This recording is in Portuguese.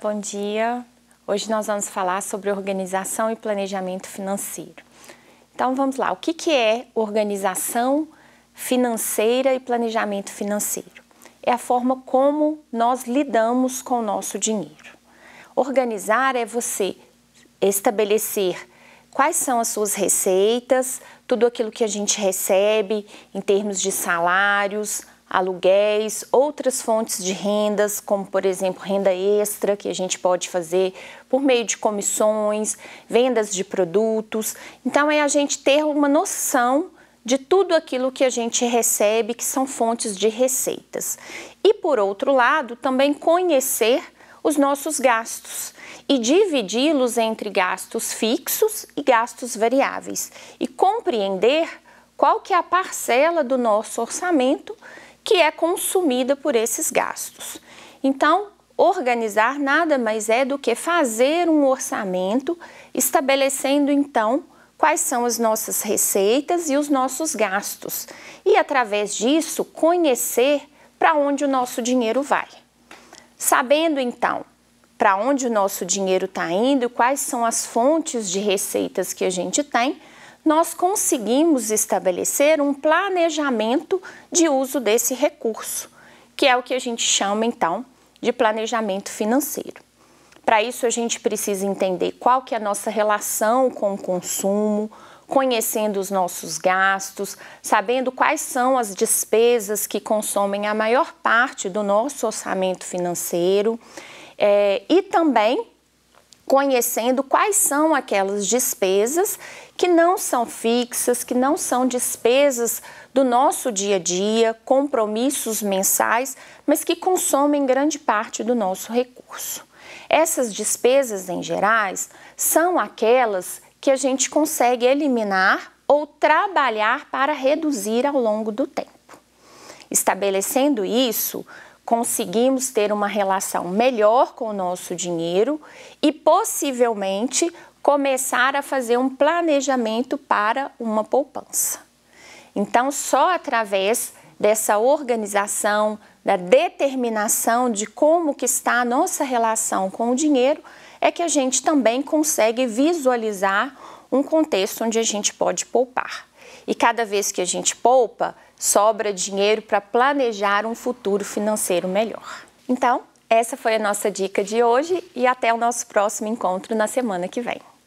bom dia. Hoje nós vamos falar sobre organização e planejamento financeiro. Então vamos lá, o que, que é organização financeira e planejamento financeiro? É a forma como nós lidamos com o nosso dinheiro. Organizar é você estabelecer quais são as suas receitas, tudo aquilo que a gente recebe em termos de salários, aluguéis, outras fontes de rendas, como por exemplo renda extra, que a gente pode fazer por meio de comissões, vendas de produtos. Então é a gente ter uma noção de tudo aquilo que a gente recebe, que são fontes de receitas. E por outro lado, também conhecer os nossos gastos e dividi-los entre gastos fixos e gastos variáveis e compreender qual que é a parcela do nosso orçamento que é consumida por esses gastos. Então, organizar nada mais é do que fazer um orçamento, estabelecendo então quais são as nossas receitas e os nossos gastos, e através disso conhecer para onde o nosso dinheiro vai. Sabendo então para onde o nosso dinheiro está indo, quais são as fontes de receitas que a gente tem, nós conseguimos estabelecer um planejamento de uso desse recurso, que é o que a gente chama então de planejamento financeiro. Para isso a gente precisa entender qual que é a nossa relação com o consumo, conhecendo os nossos gastos, sabendo quais são as despesas que consomem a maior parte do nosso orçamento financeiro é, e também conhecendo quais são aquelas despesas que não são fixas, que não são despesas do nosso dia a dia, compromissos mensais, mas que consomem grande parte do nosso recurso. Essas despesas em gerais são aquelas que a gente consegue eliminar ou trabalhar para reduzir ao longo do tempo. Estabelecendo isso, conseguimos ter uma relação melhor com o nosso dinheiro e possivelmente começar a fazer um planejamento para uma poupança. Então, só através dessa organização, da determinação de como que está a nossa relação com o dinheiro, é que a gente também consegue visualizar um contexto onde a gente pode poupar. E cada vez que a gente poupa, sobra dinheiro para planejar um futuro financeiro melhor. Então, essa foi a nossa dica de hoje e até o nosso próximo encontro na semana que vem.